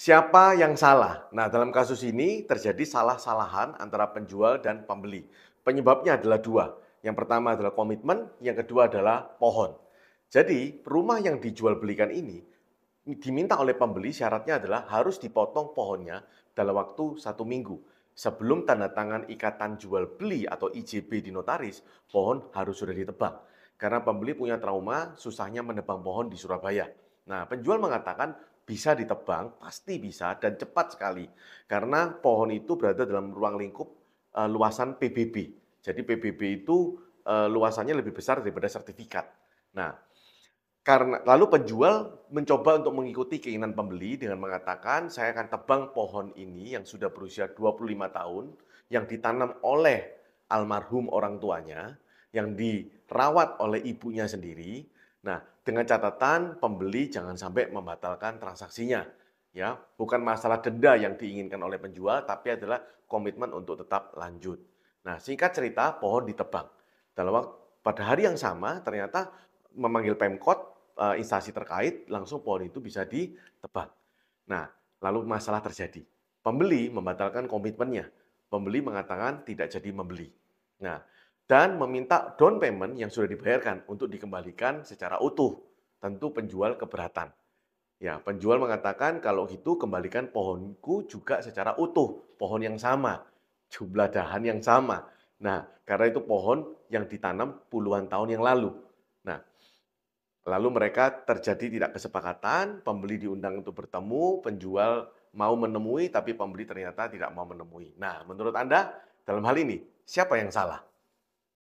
Siapa yang salah? Nah, dalam kasus ini terjadi salah-salahan antara penjual dan pembeli. Penyebabnya adalah dua. Yang pertama adalah komitmen, yang kedua adalah pohon. Jadi, rumah yang dijual belikan ini diminta oleh pembeli syaratnya adalah harus dipotong pohonnya dalam waktu satu minggu. Sebelum tanda tangan ikatan jual beli atau IJB di notaris, pohon harus sudah ditebang. Karena pembeli punya trauma susahnya menebang pohon di Surabaya. Nah, penjual mengatakan bisa ditebang, pasti bisa dan cepat sekali. Karena pohon itu berada dalam ruang lingkup e, luasan PBB. Jadi PBB itu e, luasannya lebih besar daripada sertifikat. Nah, karena lalu penjual mencoba untuk mengikuti keinginan pembeli dengan mengatakan saya akan tebang pohon ini yang sudah berusia 25 tahun yang ditanam oleh almarhum orang tuanya, yang dirawat oleh ibunya sendiri Nah, dengan catatan pembeli jangan sampai membatalkan transaksinya. Ya, bukan masalah denda yang diinginkan oleh penjual, tapi adalah komitmen untuk tetap lanjut. Nah, singkat cerita, pohon ditebang. Dalam waktu, pada hari yang sama, ternyata memanggil Pemkot, e, instansi terkait, langsung pohon itu bisa ditebang. Nah, lalu masalah terjadi. Pembeli membatalkan komitmennya. Pembeli mengatakan tidak jadi membeli. Nah, dan meminta down payment yang sudah dibayarkan untuk dikembalikan secara utuh. Tentu penjual keberatan. Ya, penjual mengatakan kalau gitu kembalikan pohonku juga secara utuh, pohon yang sama, jumlah dahan yang sama. Nah, karena itu pohon yang ditanam puluhan tahun yang lalu. Nah, lalu mereka terjadi tidak kesepakatan, pembeli diundang untuk bertemu, penjual mau menemui tapi pembeli ternyata tidak mau menemui. Nah, menurut Anda dalam hal ini siapa yang salah?